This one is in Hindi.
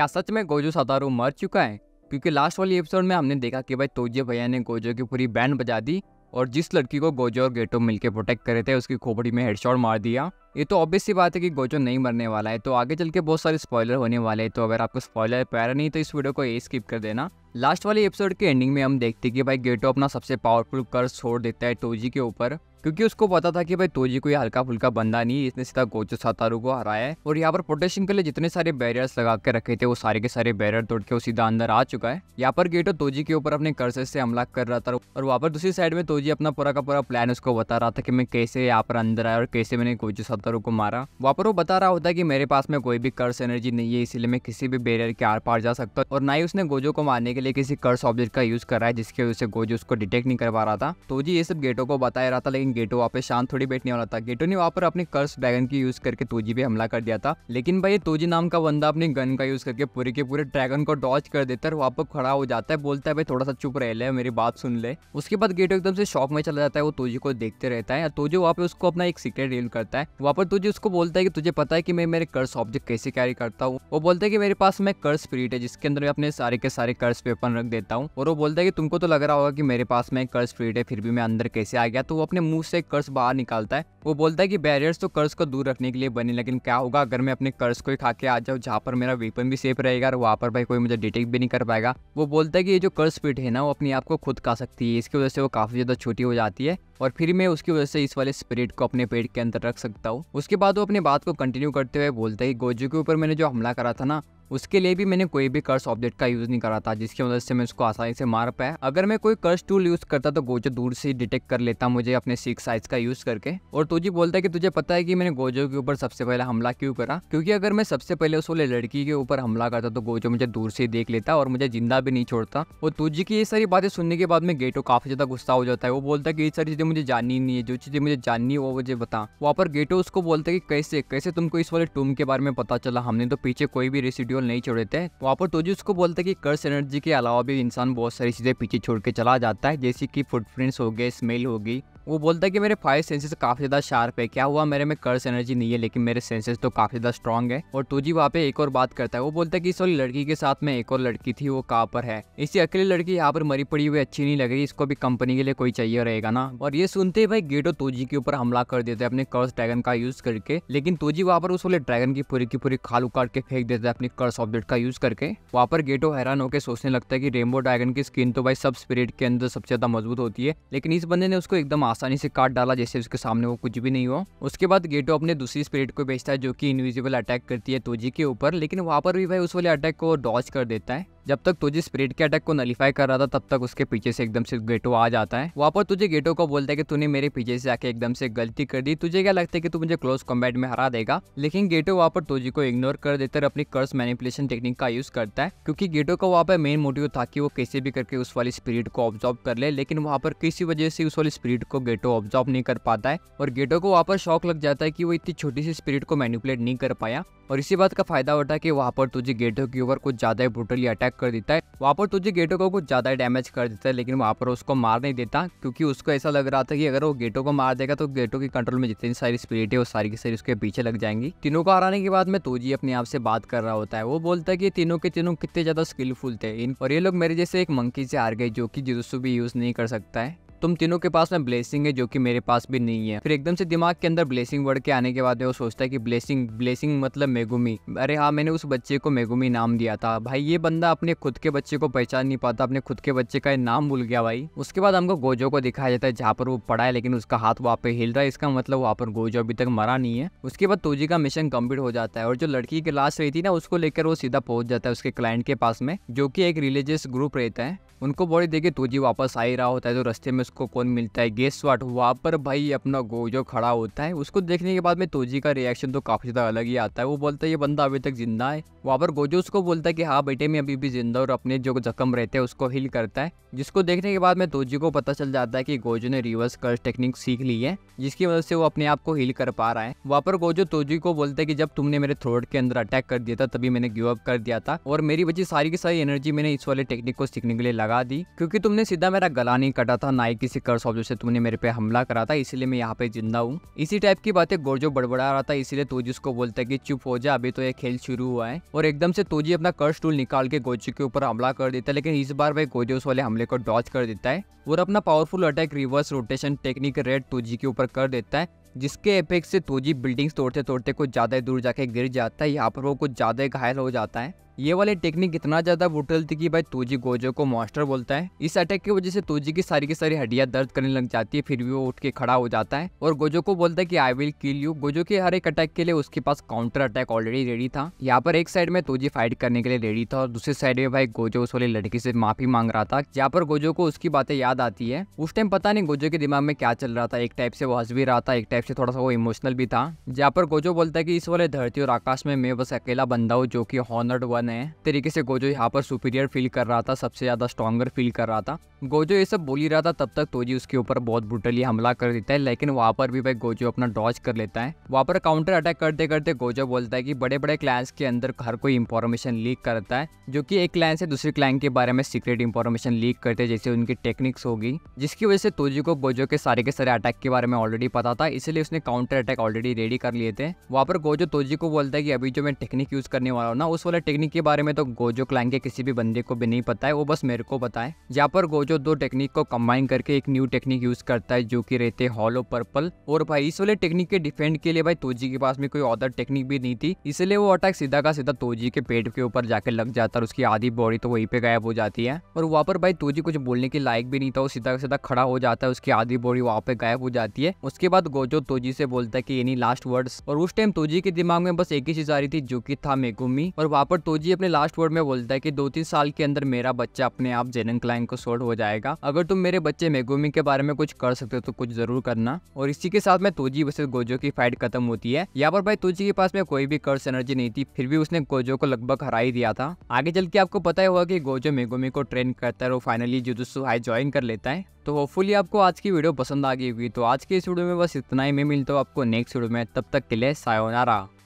क्या सच में गोजो सतारू मर चुका है क्योंकि लास्ट वाली एपिसोड में हमने देखा कि भाई तोजे भैया ने गोजो की पूरी बैंड बजा दी और जिस लड़की को गोजो और गेटो मिलकर प्रोटेक्ट करे थे उसकी खोपड़ी में हेडशॉट मार दिया ये तो ऑब्वियस सी बात है कि गोजो नहीं मरने वाला है तो आगे चल के बहुत सारे स्पॉयलर होने वाले हैं तो अगर आपको स्पॉयलर प्यारा नहीं तो इस वीडियो को ये स्किप कर देना लास्ट वाले एपिसोड के एंडिंग में हम देखते हैं कि भाई गेटो अपना सबसे पावरफुल कर्ज छोड़ देता है टोजी के ऊपर क्योंकि उसको पता था कि भाई तोजी कोई हल्का फुल्का बंदा नहीं इसने सीधा गोचो सातारू को हराया है और यहाँ पर प्रोटेक्शन के लिए जितने सारे बैरियर्स लगा के रखे थे वो सारे के सारे बैरियर तोड़ के वो सीधा अंदर आ चुका है यहाँ पर गेटो तोजी के ऊपर अपने कर्जे से हमला कर रहा था और वहाँ पर दूसरी साइड में तोजी अपना पूरा का पूरा प्लान उसको बता रहा था कि मैं कैसे यहाँ पर अंदर आया और कैसे मैंने गोचो सातारू को मारा वहाँ पर वो बता रहा होता कि मेरे पास में कोई भी कर्स एनर्जी नहीं है इसलिए मैं किसी भी बैरियर के आर पार जा सकता और ना ही उसने गोजो को मारने के लिए किसी कर्स ऑब्जेक्ट का यूज कर रहा है जिसकी वजह से गोजो उसको डिटेक्ट नहीं कर पा रहा था तोजी ये सब गेटो को बताया रहा था लेकिन लेकिन गेटो वहाँ पे शांत थोड़ी बैठने वाला था गेटो ने वहाँ पर अपने कर्स ड्रैगन की यूज करके तोजी पे हमला कर दिया था लेकिन भाई तोजी नाम का बंदा अपने गन का यूज करके पूरे के पूरे ड्रैगन को डॉच कर देता है वहाँ पर खड़ा हो जाता है बोलता है भाई थोड़ा सा चुप रह ले मेरी बात सुन ले उसके बाद गेटो एकदम से शॉक में चला जाता है वो तोजी को देखते रहता है तोजो वहाँ पे उसको अपना एक सीक्रेट रील करता है वहाँ पर तुझे उसको बोलता है कि तुझे पता है कि मैं मेरे कर्स ऑब्जेक्ट कैसे कैरी करता हूँ वो बोलता है कि मेरे पास में कर्स स्पिरिट है जिसके अंदर मैं अपने सारे के सारे कर्स पेपर रख देता हूँ और वो बोलता है कि तुमको तो लग रहा होगा कि मेरे पास में कर्स स्पिरिट है फिर भी मैं अंदर कैसे आ गया तो वो अपने मुंह मुंह से कर्ज बाहर निकालता है वो बोलता है कि बैरियर्स तो कर्ज को दूर रखने के लिए बने लेकिन क्या होगा अगर मैं अपने कर्ज को ही खा के आ जाऊँ जहाँ पर मेरा वेपन भी सेफ रहेगा और वहाँ पर भाई कोई मुझे डिटेक्ट भी नहीं कर पाएगा वो बोलता है कि ये जो कर्ज पीठ है ना वो अपने आप को खुद खा सकती है इसकी वजह से वो काफ़ी ज़्यादा छोटी हो जाती है और फिर मैं उसकी वजह से इस वाले स्पिरिट को अपने पेट के अंदर रख सकता हूँ उसके बाद वो अपनी बात को कंटिन्यू करते हुए बोलता है कि गोजू के ऊपर मैंने जो हमला करा था ना उसके लिए भी मैंने कोई भी कर्स ऑब्जेक्ट का यूज़ नहीं करा था जिसकी मदद से मैं उसको आसानी से मार पाया अगर मैं कोई कर्स टूल यूज़ करता तो गोजो दूर से डिटेक्ट कर लेता मुझे अपने सिक्स साइज का यूज़ करके और तुझी तो बोलता है कि तुझे पता है कि मैंने गोजो के ऊपर सबसे पहले हमला क्यों करा क्योंकि अगर मैं सबसे पहले उस वाले लड़की के ऊपर हमला करता तो गोजो मुझे दूर से देख लेता और मुझे जिंदा भी नहीं छोड़ता और तुझी तो की ये सारी बातें सुनने के बाद में गेटो काफ़ी ज़्यादा गुस्सा हो जाता है वो बोलता है कि ये सारी चीज़ें मुझे जाननी नहीं है जो चीज़ें मुझे जाननी है वो मुझे बता वहाँ पर गेटो उसको बोलता है कि कैसे कैसे तुमको इस वाले टूम के बारे में पता चला हमने तो पीछे कोई भी रेसिडियो केवल नहीं छोड़ देते वहाँ पर तो जिसको बोलते कि कर्स एनर्जी के अलावा भी इंसान बहुत सारी चीज़ें पीछे छोड़ के चला जाता है जैसे कि फुटप्रिंट्स हो गए स्मेल होगी वो बोलता है कि मेरे फाइव सेंसेस काफ़ी ज़्यादा शार्प है क्या हुआ मेरे में कर्स एनर्जी नहीं है लेकिन मेरे सेंसेस तो काफ़ी ज़्यादा स्ट्रॉन्ग है और तुझी वहाँ पे एक और बात करता है वो बोलता है कि इस वाली लड़की के साथ में एक और लड़की थी वो कहाँ पर है इसी अकेली लड़की यहाँ पर मरी पड़ी हुई अच्छी नहीं लग रही इसको भी कंपनी के लिए कोई चाहिए रहेगा ना और ये सुनते ही भाई गेटो तोजी के ऊपर हमला कर देता है अपने कर्स ड्रैगन का यूज करके लेकिन तोजी वहाँ पर उस वाले ड्रैगन की पूरी की पूरी खाल उखाड़ के फेंक देता है अपने कर्स ऑब्जेक्ट का यूज करके वहाँ पर गेटो हैरान होकर सोचने लगता है कि रेनबो ड्रैगन की स्किन तो भाई सब स्पिरिट के अंदर सबसे ज्यादा मजबूत होती है लेकिन इस बंदे ने उसको एकदम आसानी से काट डाला जैसे उसके सामने वो कुछ भी नहीं हो उसके बाद गेटो अपने दूसरी स्पिरिट को भेजता है जो कि इनविजिबल अटैक करती है तोजी के ऊपर लेकिन वहाँ पर भी भाई उस वाले अटैक को डॉज कर देता है जब तक तुझे स्प्रिट के अटैक को नलीफाई कर रहा था तब तक उसके पीछे से एकदम से गेटो आ जाता है वहाँ पर तुझे गेटो को बोलता है कि तूने मेरे पीछे से आके एकदम से गलती कर दी तुझे क्या लगता है कि तू मुझे क्लोज कॉम्बैट में हरा देगा लेकिन गेटो वहाँ पर तुझे को इग्नोर कर देता है अपनी कर्स मैनिपुलेशन टेक्निक का यूज करता है क्योंकि गेटो का वहाँ पर मेन मोटिव था कि वो कैसे भी करके उस वाली स्पिरिट को ऑब्जॉर्व कर ले लेकिन वहाँ पर किसी वजह से उस वाली स्पिरिट को गेटो ऑब्जॉर्व नहीं कर पाता है और गेटो को वहाँ पर शौक लग जाता है कि वो इतनी छोटी सी स्पिरिट को मैनिपुलेट नहीं कर पाया और इसी बात का फायदा होता है कि वहाँ पर तुझे गेटो के ऊपर कुछ ज़्यादा ही ब्रूटली अटैक कर देता है वहाँ पर तुझे गेटो को कुछ ज़्यादा डैमेज कर देता है लेकिन वहाँ पर उसको मार नहीं देता क्योंकि उसको ऐसा लग रहा था कि अगर वो गेटो को मार देगा तो गेटो के कंट्रोल में जितनी सारी स्पिरिट है वो सारी की सारी उसके पीछे लग जाएंगी तीनों को हराने के बाद में तोजी अपने आप से बात कर रहा होता है वो बोलता है कि तीनों के तीनों कितने ज़्यादा स्किलफुल थे और ये लोग मेरे जैसे एक मंकी से हार गए जो कि जिरुसु भी यूज़ नहीं कर सकता है तुम तीनों के पास में ब्लेसिंग है जो कि मेरे पास भी नहीं है फिर एकदम से दिमाग के अंदर ब्लेसिंग वर्ड के आने के बाद वो सोचता है कि ब्लेसिंग ब्लेसिंग मतलब मेगुमी अरे हाँ मैंने उस बच्चे को मेगुमी नाम दिया था भाई ये बंदा अपने खुद के बच्चे को पहचान नहीं पाता अपने खुद के बच्चे का नाम भूल गया भाई उसके बाद हमको गोजो को दिखाया जाता है जहाँ पर वो पड़ा है लेकिन उसका हाथ वहाँ पे हिल रहा है इसका मतलब वहाँ पर गोजो अभी तक मरा नहीं है उसके बाद तोजी का मिशन कम्प्लीट हो जाता है और जो लड़की की लाश रही थी ना उसको लेकर वो सीधा पहुंच जाता है उसके क्लाइंट के पास में जो की एक रिलीजियस ग्रुप रहता है उनको बॉडी देखे तो जी वापस आ ही रहा होता है तो रस्ते में उसको कौन मिलता है गेस्ट वाट वहाँ पर भाई अपना गोजो खड़ा होता है उसको देखने के बाद में तोजी का रिएक्शन तो काफ़ी ज़्यादा अलग ही आता है वो बोलता है ये बंदा अभी तक जिंदा है वहाँ पर गोजो उसको बोलता है कि हाँ बेटे मैं अभी भी जिंदा और अपने जो जख्म रहते हैं उसको हील करता है जिसको देखने के बाद में तोजी को पता चल जाता है कि गोजो ने रिवर्स कर टेक्निक सीख ली है जिसकी वजह से वो अपने आप को हील कर पा रहा है वहाँ पर गोजो तोजी को बोलता है कि जब तुमने मेरे थ्रोट के अंदर अटैक कर दिया था तभी मैंने गिव अप कर दिया था और मेरी बची सारी की सारी एनर्जी मैंने इस वाले टेक्निक को सीखने के लिए लगा लगा दी क्योंकि तुमने सीधा मेरा गला नहीं कटा था ना ही किसी कर्स ऑब्जेक्ट से तुमने मेरे पे हमला करा था इसलिए मैं यहाँ पे जिंदा हूँ इसी टाइप की बातें गोरजो बड़बड़ा रहा था इसलिए तोजी उसको बोलता है की चुप हो जाए अभी तो ये खेल शुरू हुआ है और एकदम से तोजी अपना कर्स टूल निकाल के गोजो के ऊपर हमला कर देता है लेकिन इस बार वह गोजो उस वाले हमले को डॉच कर देता है और अपना powerful attack reverse rotation technique red Toji के ऊपर कर देता है जिसके इफेक्ट से तोजी बिल्डिंग्स तोड़ते तोड़ते कुछ ज़्यादा दूर जाके गिर जाता है यहाँ पर वो कुछ ज़्यादा घायल हो जाता है ये वाली टेक्निक इतना ज्यादा बुटल थी कि भाई तुजी गोजो को मास्टर बोलता है इस अटैक की वजह से तुजी की सारी की सारी हड्डियां दर्द करने लग जाती है फिर भी वो उठ के खड़ा हो जाता है और गोजो को बोलता है कि I will kill you Gojo के हर एक अटैक के लिए उसके पास काउंटर अटैक ऑलरेडी रेडी था यहाँ पर एक साइड में तुजी फाइट करने के लिए रेडी था और दूसरी साइड में भाई गोजो उस वाली लड़की से माफी मांग रहा था जहाँ पर गोजो को उसकी बातें याद आती है उस टाइम पता नहीं गोजो के दिमाग में क्या चल रहा था एक टाइप से वो हंस भी रहा था एक टाइप से थोड़ा सा वो इमोशनल भी था जहाँ पर गोजो बोलता है कि इस वाले धरती और आकाश में मैं बस अकेला बंदा हूँ जो की हॉनर्ड हुआ वन है तरीके से गोजो यहाँ पर सुपीरियर फील कर रहा था सबसे ज्यादा स्ट्रॉगर फील कर रहा था गोजो ये सब बोल ही रहा था तब तक तोजी उसके ऊपर बहुत ब्रुटली हमला कर देता है लेकिन वहाँ पर भी भाई गोजो अपना डॉज कर लेता है वहाँ पर काउंटर अटैक करते करते गोजो बोलता है कि बड़े बड़े क्लाइंस के अंदर हर कोई इंफॉर्मेशन लीक करता है जो कि एक क्लाइन से दूसरे क्लाइन के बारे में सीक्रेट इंफॉर्मेशन लीक करते जैसे उनकी टेक्निक्स होगी जिसकी वजह से तोजी को गोजो के सारे के सारे अटैक के बारे में ऑलरेडी पता था इसलिए उसने काउंटर अटैक ऑलरेडी रेडी कर लिए थे वहाँ पर गोजो तोजी को बोलता है कि अभी जो मैं टेक्निक यूज करने वाला हूँ ना उस वाला टेक्निक टेक्निक के बारे में तो गोजो क्लाइन के किसी भी बंदे को भी नहीं पता है वो बस मेरे को पता है यहाँ पर गोजो दो टेक्निक को कम्बाइन करके एक न्यू टेक्निक यूज करता है जो की रहते हॉलो पर्पल और भाई इस वाले टेक्निक के डिफेंड के लिए भाई तोजी के पास में कोई अदर टेक्निक भी नहीं थी इसलिए वो अटैक सीधा का सीधा तोजी के पेट के ऊपर जाकर लग जाता है उसकी आधी बॉडी तो वहीं पे गायब हो जाती है और वहाँ पर भाई तोजी कुछ बोलने के लायक भी नहीं था वो सीधा का सीधा खड़ा हो जाता है उसकी आधी बॉडी वहाँ पे गायब हो जाती है उसके बाद गोजो तोजी से बोलता है की ये लास्ट वर्ड्स और उस टाइम तोजी के दिमाग में बस एक ही चीज आ रही थी जो की था मेगुमी और वहाँ पर तोजी रोजी अपने लास्ट वर्ड में बोलता है कि दो तीन साल के अंदर मेरा बच्चा अपने आप जेनन क्लाइन को सोल्व हो जाएगा अगर तुम मेरे बच्चे मेगोमी के बारे में कुछ कर सकते हो तो कुछ जरूर करना और इसी के साथ में तोजी वर्सेज गोजो की फाइट खत्म होती है यहाँ पर भाई तोजी के पास में कोई भी कर्स एनर्जी नहीं थी फिर भी उसने गोजो को लगभग हरा ही दिया था आगे चल के आपको पता ही होगा की गोजो मेगोमी को ट्रेन करता है और फाइनली जो हाई ज्वाइन कर लेता है तो होपफुली आपको आज की वीडियो पसंद आ गई होगी तो आज के इस वीडियो में बस इतना ही मैं मिलता हूँ आपको नेक्स्ट वीडियो में तब तक के लिए सायोनारा